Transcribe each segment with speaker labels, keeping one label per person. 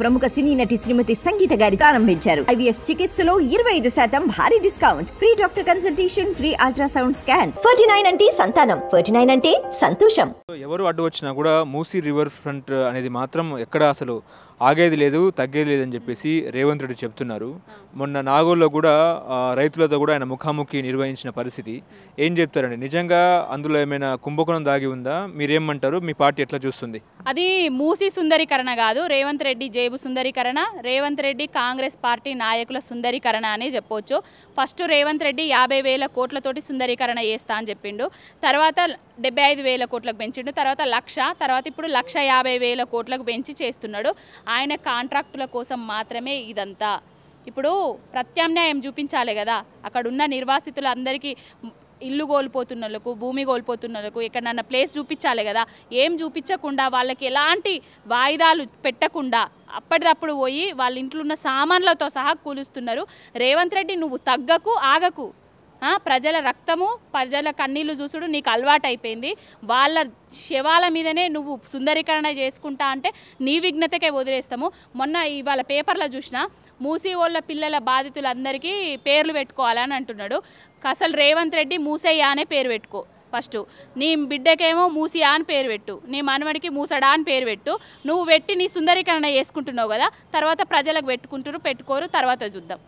Speaker 1: ప్రముఖ సినీ నటి శ్రీమతి సంగీత గారి ప్రారంభించారు ఐవీఎఫ్ చికిత్సలో ఇరవై ఐదు శాతం భారీ discount free doctor consultation free ultrasound scan forty nine అంటే సంతానం ఫార్టీ నైన్ అంటే సంతోషం
Speaker 2: ఎవరు అడ్డు వచ్చినా కూడా మూసీ రివర్ ఫ్రంట్ అనేది మాత్రం ఎక్కడ అసలు ఆగేది లేదు తగ్గేది లేదని చెప్పేసి రేవంత్ రెడ్డి చెప్తున్నారు మొన్న నాగోల్లో కూడా రైతులతో కూడా ఆయన ముఖాముఖి నిర్వహించిన పరిస్థితి ఏం చెప్తారండి నిజంగా అందులో ఏమైనా కుంభకోణం దాగి ఉందా మీరేమంటారు మీ పార్టీ ఎట్లా చూస్తుంది
Speaker 1: అది మూసి సుందరీకరణ కాదు రేవంత్ రెడ్డి జేబు సుందరీకరణ రేవంత్ రెడ్డి కాంగ్రెస్ పార్టీ నాయకుల సుందరీకరణ అనే చెప్పవచ్చు ఫస్ట్ రేవంత్ రెడ్డి యాభై వేల కోట్లతోటి సుందరీకరణ చేస్తా అని చెప్పిండు తర్వాత డెబ్బై ఐదు వేల కోట్లకు పెంచిండు తర్వాత లక్ష తర్వాత ఇప్పుడు లక్ష యాభై వేల కోట్లకు పెంచి చేస్తున్నాడు ఆయన కాంట్రాక్టుల కోసం మాత్రమే ఇదంతా ఇప్పుడు ప్రత్యామ్నాయం చూపించాలి కదా అక్కడున్న నిర్వాసితులందరికీ ఇల్లు కోల్పోతున్నలకు భూమి కోల్పోతున్నలకు ఎక్కడన్నా ప్లేస్ చూపించాలి కదా ఏం చూపించకుండా వాళ్ళకి ఎలాంటి వాయిదాలు పెట్టకుండా అప్పటిదప్పుడు పోయి వాళ్ళ ఇంట్లో ఉన్న సామాన్లతో సహా కూలుస్తున్నారు రేవంత్ రెడ్డి నువ్వు తగ్గకు ఆగకు ప్రజల రక్తము ప్రజల కన్నీళ్లు చూసుడు నీకు అలవాటైపోయింది వాళ్ళ శవాల మీదనే నువ్వు సుందరీకరణ చేసుకుంటా అంటే నీ విఘ్నతకే వదిలేస్తాము మొన్న ఇవాళ పేపర్లో చూసిన మూసీ వాళ్ళ పిల్లల బాధితులందరికీ పేర్లు పెట్టుకోవాలని అంటున్నాడు అసలు రేవంత్ రెడ్డి మూసయ్య అనే పేరు పెట్టుకో ఫస్ట్ నీ బిడ్డకేమో మూసియా అని పేరు పెట్టు నీ మనవడికి మూసడా అని పేరు పెట్టు నువ్వు పెట్టి నీ సుందరీకరణ చేసుకుంటున్నావు కదా తర్వాత ప్రజలకు పెట్టుకుంటారు పెట్టుకోరు తర్వాత చూద్దాం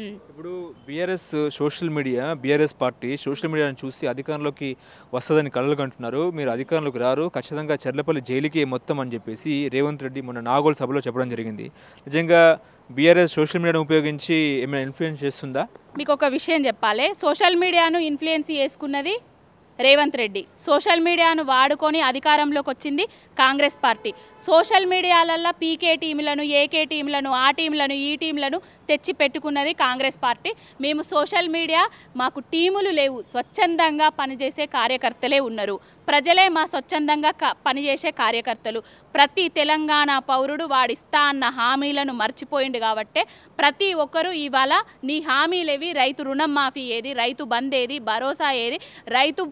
Speaker 1: Hmm.
Speaker 2: ఇప్పుడు BRS social media BRS party social మీడియాను చూసి అధికారంలోకి వస్తుందని కళలు కంటున్నారు మీరు అధికారంలోకి రారు ఖచ్చితంగా చర్లపల్లి జైలుకి మొత్తం అని చెప్పేసి రేవంత్ రెడ్డి మొన్న నాగోల్ సభలో చెప్పడం జరిగింది నిజంగా బీఆర్ఎస్ సోషల్ మీడియాను ఉపయోగించి ఏమైనా ఇన్ఫ్లుయెన్స్ చేస్తుందా
Speaker 1: మీకు ఒక విషయం చెప్పాలి సోషల్ మీడియాను ఇన్ఫ్లుయెన్స్ చేసుకున్నది రేవంత్ రెడ్డి సోషల్ మీడియాను వాడుకొని అధికారంలోకి వచ్చింది కాంగ్రెస్ పార్టీ సోషల్ మీడియాలల్లో పీకే టీంలను ఏకే టీంలను ఆ టీంలను ఈ టీంలను తెచ్చి పెట్టుకున్నది కాంగ్రెస్ పార్టీ మేము సోషల్ మీడియా మాకు టీములు లేవు స్వచ్ఛందంగా పనిచేసే కార్యకర్తలే ఉన్నారు ప్రజలే మా స్వచ్ఛందంగా పనిచేసే కార్యకర్తలు ప్రతి తెలంగాణ పౌరుడు వాడిస్తా అన్న హామీలను మర్చిపోయిండు కాబట్టే ప్రతి ఒక్కరూ ఇవాళ నీ హామీలేవి రైతు రుణం మాఫీ ఏది రైతు బంద్ ఏది భరోసా ఏది రైతు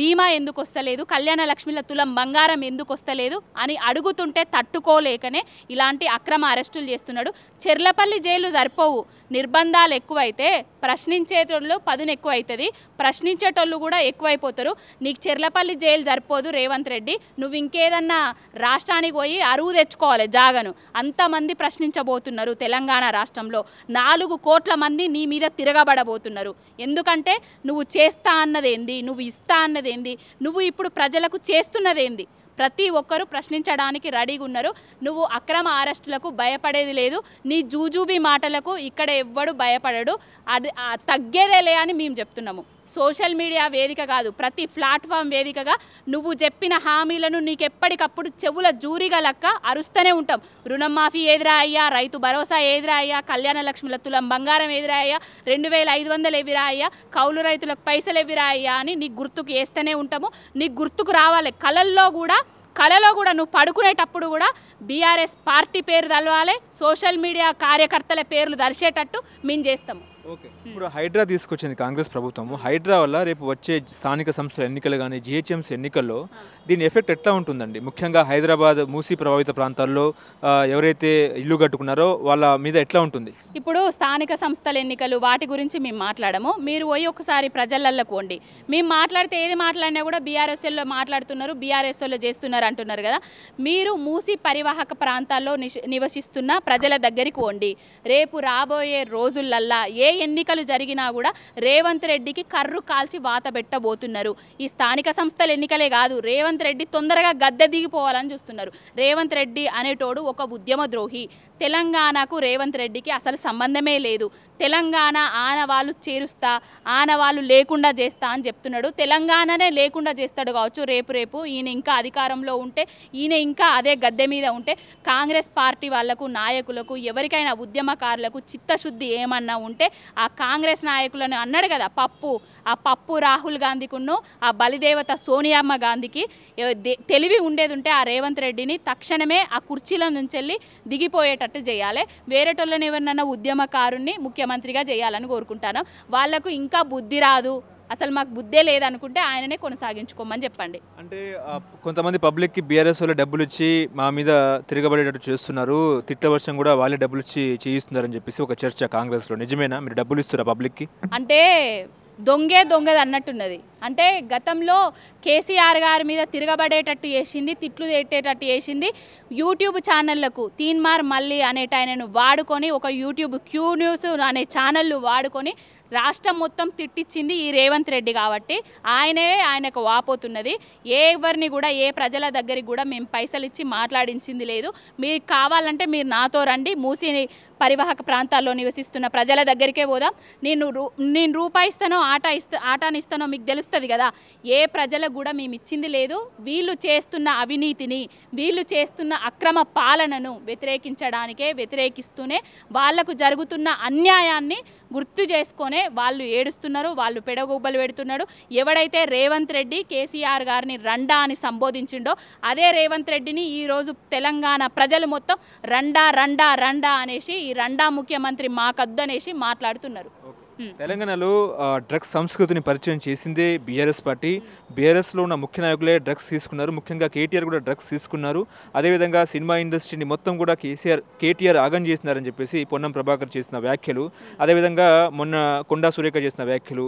Speaker 1: బీమా ఎందుకు వస్తలేదు కళ్యాణ లక్ష్మిల తులం బంగారం ఎందుకు వస్తలేదు అని అడుగుతుంటే తట్టుకోలేకనే ఇలాంటి అక్రమ అరెస్టులు చేస్తున్నాడు చెర్లపల్లి జైలు సరిపోవు నిర్బంధాలు ఎక్కువైతే ప్రశ్నించేటోళ్ళు పదును ఎక్కువ అవుతుంది ప్రశ్నించేటోళ్ళు కూడా ఎక్కువైపోతారు నీకు చెర్లపల్లి జైలు సరిపోదు రేవంత్ రెడ్డి నువ్వు ఇంకేదన్నా రాష్ట్రానికి పోయి అరువు తెచ్చుకోవాలి జాగను అంతమంది ప్రశ్నించబోతున్నారు తెలంగాణ రాష్ట్రంలో నాలుగు కోట్ల మంది నీ మీద తిరగబడబోతున్నారు ఎందుకంటే నువ్వు చేస్తా అన్నదేంది నువ్వు ఇస్తా అన్నదేంది నువ్వు ఇప్పుడు ప్రజలకు చేస్తున్నదేంది ప్రతి ఒక్కరూ ప్రశ్నించడానికి రెడీగా ఉన్నారు నువ్వు అక్రమ అరెస్టులకు భయపడేది లేదు నీ జూజూబీ మాటలకు ఇక్కడ ఎవ్వడు భయపడడు అది తగ్గేదేలే అని మేము చెప్తున్నాము సోషల్ మీడియా వేదిక కాదు ప్రతి ప్లాట్ఫామ్ వేదికగా నువ్వు చెప్పిన హామీలను నీకు ఎప్పటికప్పుడు చెవుల జూరిగా లక్క అరుస్తూనే ఉంటాం రుణమాఫీ ఎదురా అయ్యా రైతు భరోసా ఎదురా అయ్యా కళ్యాణ లక్ష్మిల తులం బంగారం ఎదురా అయ్యా రెండు వేల ఐదు వందలు ఎవిరా అయ్యా కౌలు రైతులకు పైసలు ఎవిరా అయ్యా అని నీకు గుర్తుకు వేస్తూనే ఉంటాము నీకు గుర్తుకు రావాలి కళల్లో కూడా కళలో కూడా నువ్వు పడుకునేటప్పుడు కూడా బీఆర్ఎస్ పార్టీ పేరు తలవాలి సోషల్ మీడియా కార్యకర్తల పేర్లు దర్శేటట్టు మేము చేస్తాము ఓకే
Speaker 2: ఇప్పుడు హైడ్రా తీసుకొచ్చింది కాంగ్రెస్ ప్రభుత్వం హైడ్రా వల్ల రేపు వచ్చే స్థానిక సంస్థల ఎన్నికలు కానీ జిహెచ్ఎంసీ ఎన్నికల్లో దీని ఎఫెక్ట్ ఎట్లా ఉంటుందండి ముఖ్యంగా హైదరాబాద్ మూసీ ప్రభావిత ప్రాంతాల్లో ఎవరైతే ఇల్లు కట్టుకున్నారో వాళ్ళ మీద ఎట్లా ఉంటుంది
Speaker 1: ఇప్పుడు స్థానిక సంస్థల ఎన్నికలు వాటి గురించి మేము మాట్లాడము మీరు పోయి ఒకసారి ప్రజలల్లో కోండి మేము మాట్లాడితే ఏది మాట్లాడినా కూడా బీఆర్ఎస్ఎల్లో మాట్లాడుతున్నారు బీఆర్ఎస్ఎల్లో చేస్తున్నారు అంటున్నారు కదా మీరు మూసీ పరివాహక ప్రాంతాల్లో నివసిస్తున్న ప్రజల దగ్గరికి వండి రేపు రాబోయే రోజులల్లా ఏ ఎన్నికలు జరిగినా కూడా రేవంత్ రెడ్డికి కర్రు కాల్చి వాత పెట్టబోతున్నారు ఈ స్థానిక సంస్థల ఎన్నికలే కాదు రేవంత్ రెడ్డి తొందరగా గద్దె దిగిపోవాలని చూస్తున్నారు రేవంత్ రెడ్డి అనేటోడు ఒక ఉద్యమ ద్రోహి తెలంగాణకు రేవంత్ రెడ్డికి అసలు సంబంధమే లేదు తెలంగాణ ఆనవాళ్ళు చేరుస్తా ఆనవాళ్ళు లేకుండా చేస్తా అని చెప్తున్నాడు తెలంగాణనే లేకుండా చేస్తాడు కావచ్చు రేపు రేపు ఈయన ఇంకా అధికారంలో ఉంటే ఈయన ఇంకా అదే గద్దె మీద ఉంటే కాంగ్రెస్ పార్టీ వాళ్లకు నాయకులకు ఎవరికైనా ఉద్యమకారులకు చిత్తశుద్ధి ఏమన్నా ఉంటే ఆ కాంగ్రెస్ నాయకులను అన్నాడు కదా పప్పు ఆ పప్పు రాహుల్ గాంధీకును ఆ బలిదేవత సోనియామ్మ గాంధీకి తెలివి ఉండేది ఉంటే ఆ రేవంత్ రెడ్డిని తక్షణమే ఆ కుర్చీల నుంచి వెళ్ళి దిగిపోయేటట్టు చేయాలి వేరేటోళ్ళని ఎవరినన్నా ఉద్యమకారుణ్ణి ముఖ్యమంత్రిగా చేయాలని కోరుకుంటాను వాళ్లకు ఇంకా బుద్ధి రాదు అసలు మాకు బుద్ధే లేదనుకుంటే ఆయననే కొనసాగించుకోమని చెప్పండి అంటే
Speaker 2: కొంతమంది పబ్లిక్కి బీఆర్ఎస్ వాళ్ళు డబ్బులు ఇచ్చి మా మీద తిరగబడేటట్టు చేస్తున్నారు తిట్ల వర్షం కూడా వాళ్ళే డబ్బులు ఇచ్చి చేయిస్తున్నారని చెప్పేసి ఒక చర్చ కాంగ్రెస్లో నిజమేనా మీరు డబ్బులు ఇస్తారా పబ్లిక్కి
Speaker 1: అంటే దొంగే దొంగది అన్నట్టున్నది అంటే గతంలో కేసీఆర్ గారి మీద తిరగబడేటట్టు చేసింది తిట్లు పెట్టేటట్టు చేసింది యూట్యూబ్ ఛానళ్లకు తీన్మార్ మళ్ళీ అనేట ఆయనను వాడుకొని ఒక యూట్యూబ్ క్యూ న్యూస్ అనే ఛానళ్ళు వాడుకొని రాష్ట్రం మొత్తం తిట్టించింది ఈ రేవంత్ రెడ్డి కాబట్టి ఆయనే ఆయనకు వాపోతున్నది ఎవరిని కూడా ఏ ప్రజల దగ్గరికి కూడా మేము పైసలు ఇచ్చి మాట్లాడించింది లేదు మీరు కావాలంటే మీరు నాతో రండి మూసి పరివాహక ప్రాంతాల్లో నివసిస్తున్న ప్రజల దగ్గరికే పోదాం నేను రూ నేను రూపాయి ఇస్తానో ఆట ఇస్తా ఆటాని ఇస్తానో మీకు తెలుస్తుంది కదా ఏ ప్రజలకు కూడా మేము ఇచ్చింది లేదు వీళ్ళు చేస్తున్న అవినీతిని వీళ్ళు చేస్తున్న అక్రమ పాలనను వ్యతిరేకించడానికే వ్యతిరేకిస్తూనే వాళ్లకు జరుగుతున్న అన్యాయాన్ని గుర్తు చేసుకునే వాళ్ళు ఏడుస్తున్నారు వాళ్ళు పెడగుబ్బలు పెడుతున్నారు ఎవడైతే రేవంత్ రెడ్డి కేసీఆర్ గారిని రండా అని సంబోధించిండో అదే రేవంత్ రెడ్డిని ఈరోజు తెలంగాణ ప్రజలు మొత్తం రండా రండా రండా అనేసి ఈ రండా ముఖ్యమంత్రి మాకద్దు అనేసి మాట్లాడుతున్నారు Hmm.
Speaker 2: తెలంగాణలో డ్రగ్స్ సంస్కృతిని పరిచయం చేసిందే బీఆర్ఎస్ పార్టీ బీఆర్ఎస్లో ఉన్న ముఖ్య నాయకులే డ్రగ్స్ తీసుకున్నారు ముఖ్యంగా కేటీఆర్ కూడా డ్రగ్స్ తీసుకున్నారు అదేవిధంగా సినిమా ఇండస్ట్రీని మొత్తం కూడా కేసీఆర్ కేటీఆర్ ఆగం చేసినారని చెప్పేసి పొన్నం ప్రభాకర్ చేసిన వ్యాఖ్యలు అదేవిధంగా మొన్న కొండా సురేఖ చేసిన వ్యాఖ్యలు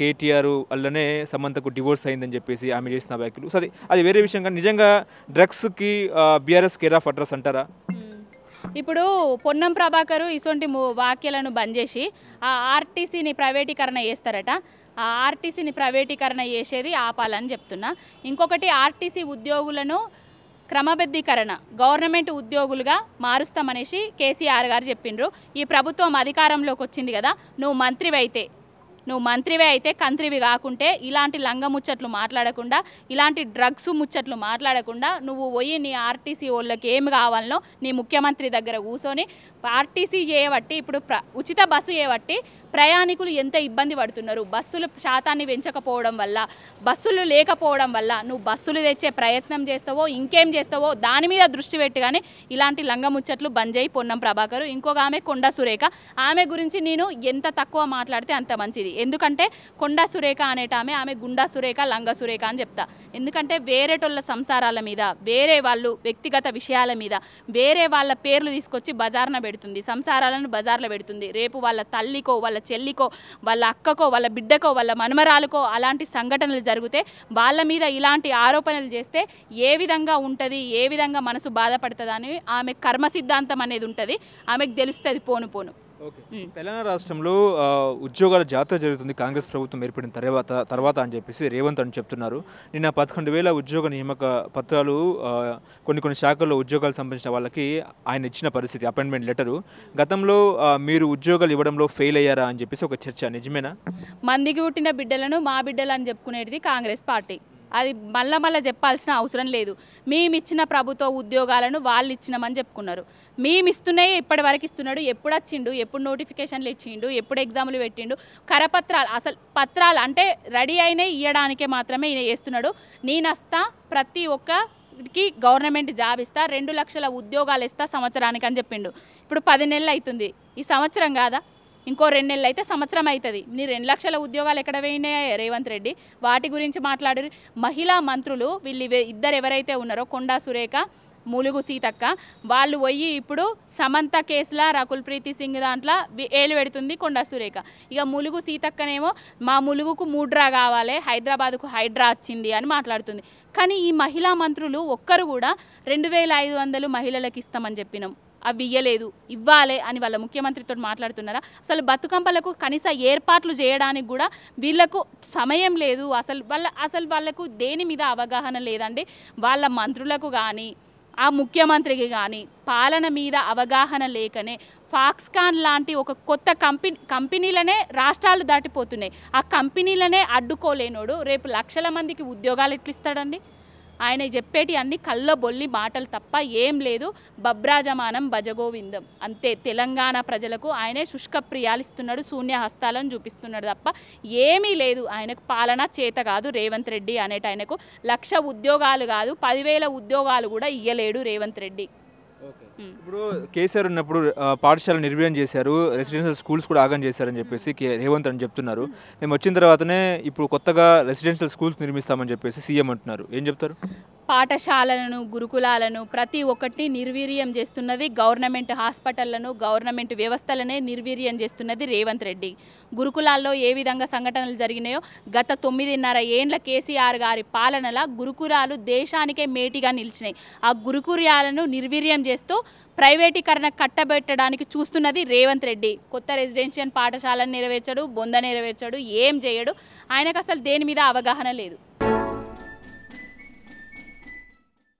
Speaker 2: కేటీఆర్ వల్లనే సమంతకు డివోర్స్ అయిందని చెప్పేసి ఆమె చేసిన వ్యాఖ్యలు సరే అది అది వేరే విషయం కానీ నిజంగా డ్రగ్స్కి బీఆర్ఎస్ కేర్ ఆఫ్ అడ్రస్ అంటారా hmm.
Speaker 1: ఇప్పుడు పొన్నం ప్రభాకరు ఇటువంటి వాక్యాలను బంద్ చేసి ఆ ఆర్టీసీని ప్రైవేటీకరణ చేస్తారట ఆ ఆర్టీసీని ప్రైవేటీకరణ చేసేది ఆపాలని చెప్తున్నా ఇంకొకటి ఆర్టీసీ ఉద్యోగులను క్రమబద్ధీకరణ గవర్నమెంట్ ఉద్యోగులుగా మారుస్తామనేసి కేసీఆర్ గారు చెప్పిండ్రు ఈ ప్రభుత్వం అధికారంలోకి వచ్చింది కదా నువ్వు మంత్రివైతే నువ్వు మంత్రివే అయితే కంత్రివి కాకుంటే ఇలాంటి లంగ ముచ్చట్లు మాట్లాడకుండా ఇలాంటి డ్రగ్స్ ముచ్చట్లు మాట్లాడకుండా నువ్వు పోయి నీ ఆర్టీసీ వాళ్ళకి ఏమి కావాలనో నీ ముఖ్యమంత్రి దగ్గర కూర్చొని ఆర్టీసీ చేయబట్టి ఇప్పుడు ఉచిత బస్సు చేయబట్టి ప్రయాణికులు ఎంత ఇబ్బంది పడుతున్నారు బస్సులు శాతాన్ని పెంచకపోవడం వల్ల బస్సులు లేకపోవడం వల్ల నువ్వు బస్సులు తెచ్చే ప్రయత్నం చేస్తావో ఇంకేం చేస్తావో దాని మీద దృష్టి పెట్టుగానే ఇలాంటి లంగముచ్చట్లు బంద్ చేయి పొన్నం ప్రభాకరు ఇంకొక ఆమె కొండ సురేఖ ఆమె గురించి నేను ఎంత తక్కువ మాట్లాడితే అంత మంచిది ఎందుకంటే కొండ సురేఖ అనేట ఆమె ఆమె గుండా సురేఖ లంగ సురేఖ అని చెప్తా ఎందుకంటే వేరేటోళ్ళ సంసారాల మీద వేరే వాళ్ళు వ్యక్తిగత విషయాల మీద వేరే వాళ్ళ పేర్లు తీసుకొచ్చి బజార్న పెడుతుంది సంసారాలను బజార్లో పెడుతుంది రేపు వాళ్ళ తల్లికో వాళ్ళ వాళ్ళ చెల్లికో వాళ్ళ అక్కకో వాళ్ళ బిడ్డకో వాళ్ళ మనుమరాలకో అలాంటి సంఘటనలు జరిగితే వాళ్ళ మీద ఇలాంటి ఆరోపణలు చేస్తే ఏ విధంగా ఉంటుంది ఏ విధంగా మనసు బాధపడుతుందని ఆమె కర్మ సిద్ధాంతం అనేది ఉంటుంది ఆమెకు తెలుస్తుంది పోను పోను
Speaker 2: తెలంగాణ రాష్ట్రంలో ఉద్యోగాల జాతర జరుగుతుంది కాంగ్రెస్ ప్రభుత్వం ఏర్పడిన తర్వాత తర్వాత అని చెప్పేసి రేవంత్ అని చెప్తున్నారు నిన్న పదకొండు వేల ఉద్యోగ నియామక పత్రాలు కొన్ని కొన్ని శాఖల్లో ఉద్యోగాలు సంబంధించిన వాళ్ళకి ఆయన ఇచ్చిన పరిస్థితి అపాయింట్మెంట్ లెటరు గతంలో మీరు ఉద్యోగాలు ఇవ్వడంలో ఫెయిల్ అయ్యారా అని చెప్పేసి ఒక చర్చ నిజమేనా
Speaker 1: మందికి పుట్టిన బిడ్డలను మా బిడ్డలు అని చెప్పుకునేది కాంగ్రెస్ పార్టీ అది మళ్ళా మళ్ళీ చెప్పాల్సిన అవసరం లేదు మేము ఇచ్చిన ప్రభుత్వ ఉద్యోగాలను వాళ్ళు ఇచ్చినామని చెప్పుకున్నారు మేము ఇస్తున్నాయి ఇప్పటి వరకు ఇస్తున్నాడు ఎప్పుడు వచ్చిండు ఎప్పుడు నోటిఫికేషన్లు ఇచ్చిండు ఎప్పుడు ఎగ్జామ్లు పెట్టిండు కరపత్రాలు అసలు పత్రాలు అంటే రెడీ అయినవి ఇవ్వడానికే మాత్రమే వేస్తున్నాడు చేస్తున్నాడు నేనస్తా ప్రతి ఒక్క కి గవర్నమెంట్ జాబ్ ఇస్తా రెండు లక్షల ఉద్యోగాలు ఇస్తా సంవత్సరానికి అని చెప్పిండు ఇప్పుడు పది నెలలు అవుతుంది ఈ సంవత్సరం కాదా ఇంకో రెండు నెలలు అయితే సంవత్సరం అవుతుంది నీ రెండు లక్షల ఉద్యోగాలు ఎక్కడ వేయినాయి రేవంత్ రెడ్డి వాటి గురించి మాట్లాడారు మహిళా మంత్రులు వీళ్ళు ఇద్దరు ఎవరైతే ఉన్నారో కొండా సురేఖ ములుగు సీతక్క వాళ్ళు పోయి ఇప్పుడు సమంత కేసులా రకుల్ ప్రీతి సింగ్ దాంట్లో ఏలు పెడుతుంది కొండా సురేఖ ఇక ములుగు సీతక్కనేమో మా ములుగుకు మూడ్రా కావాలి హైదరాబాద్కు హైడ్రా వచ్చింది అని మాట్లాడుతుంది కానీ ఈ మహిళా మంత్రులు ఒక్కరు కూడా రెండు వేల ఐదు వందలు మహిళలకు ఇస్తామని చెప్పినాం అవి ఇయ్యలేదు ఇవ్వాలి అని వాళ్ళ ముఖ్యమంత్రితో మాట్లాడుతున్నారా అసలు బతుకంపలకు కనీస ఏర్పాట్లు చేయడానికి కూడా వీళ్ళకు సమయం లేదు అసలు వాళ్ళ అసలు వాళ్ళకు దేని మీద అవగాహన లేదండి వాళ్ళ మంత్రులకు కానీ ఆ ముఖ్యమంత్రికి కానీ పాలన మీద అవగాహన లేకనే ఫాక్స్కాన్ లాంటి ఒక కొత్త కంపెనీ కంపెనీలనే రాష్ట్రాలు దాటిపోతున్నాయి ఆ కంపెనీలనే అడ్డుకోలేనోడు రేపు లక్షల మందికి ఉద్యోగాలు ఎట్లిస్తాడండి ఆయన చెప్పేటి అన్ని కళ్ళ బొల్లి మాటలు తప్ప ఏం లేదు బబ్రాజమానం భజగోవిందం అంతే తెలంగాణ ప్రజలకు ఆయనే శుష్క ప్రియాలిస్తున్నాడు శూన్య హస్తాలను చూపిస్తున్నాడు తప్ప ఏమీ లేదు ఆయనకు పాలన చేత కాదు రేవంత్ రెడ్డి అనేట ఆయనకు లక్ష ఉద్యోగాలు కాదు పదివేల ఉద్యోగాలు కూడా ఇయ్యలేడు రేవంత్ రెడ్డి
Speaker 2: ఇప్పుడు కేసీఆర్ ఉన్నప్పుడు పాఠశాల నిర్వీర్యం చేశారు రెసిడెన్షియల్ స్కూల్స్ కూడా ఆగం చేశారని చెప్పేసి రేవంత్ అని చెప్తున్నారు మేము వచ్చిన తర్వాతనే ఇప్పుడు కొత్తగా రెసిడెన్షియల్ స్కూల్స్ నిర్మిస్తామని చెప్పేసి సీఎం అంటున్నారు ఏం చెప్తారు
Speaker 1: పాఠశాలలను గురుకులాలను ప్రతి ఒక్కటి నిర్వీర్యం చేస్తున్నది గవర్నమెంట్ హాస్పిటళ్లను గవర్నమెంట్ వ్యవస్థలనే నిర్వీర్యం చేస్తున్నది రేవంత్ రెడ్డి గురుకులాల్లో ఏ విధంగా సంఘటనలు జరిగినాయో గత తొమ్మిదిన్నర ఏండ్ల కేసీఆర్ గారి పాలనల గురుకులాలు దేశానికే మేటిగా నిలిచినాయి ఆ గురుకులాలను నిర్వీర్యం చేస్తూ ప్రైవేటీకరణ కట్టబెట్టడానికి చూస్తున్నది రేవంత్ రెడ్డి కొత్త రెసిడెన్షియల్ పాఠశాలను నెరవేర్చడు బొంద నెరవేర్చడు ఏం చేయడు ఆయనకు అసలు దేని మీద అవగాహన లేదు